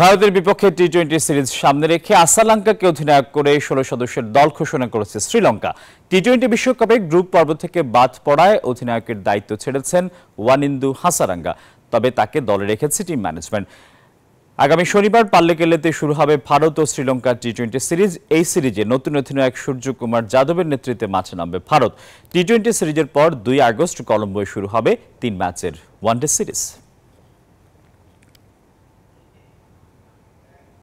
ভারতের বিপক্ষে T twenty series সামনে রেখে আসালঙ্কাকে অধিনায়ক করে ষোলো সদস্যের দল ঘোষণা করেছে শ্রীলঙ্কা টি টোয়েন্টি বিশ্বকাপে গ্রুপ পর্ব থেকে বাদ পড়ায় অধিনায়কের দায়িত্ব ছেড়েছেন ওয়ানিন্দু হাসারাঙ্গা তবে তাকে দলে রেখেছে টিম ম্যানেজমেন্ট আগামী শনিবার পাল্লে কেলেতে শুরু হবে ভারত ও শ্রীলঙ্কার টি টোয়েন্টি সিরিজ এই সিরিজে নতুন অধিনায়ক সূর্যকুমার যাদবের নেতৃত্বে মাঠে নামবে ভারত টি টোয়েন্টি সিরিজের পর দুই আগস্ট কলম্বোয় শুরু হবে তিন ম্যাচের ওয়ানডে সিরিজ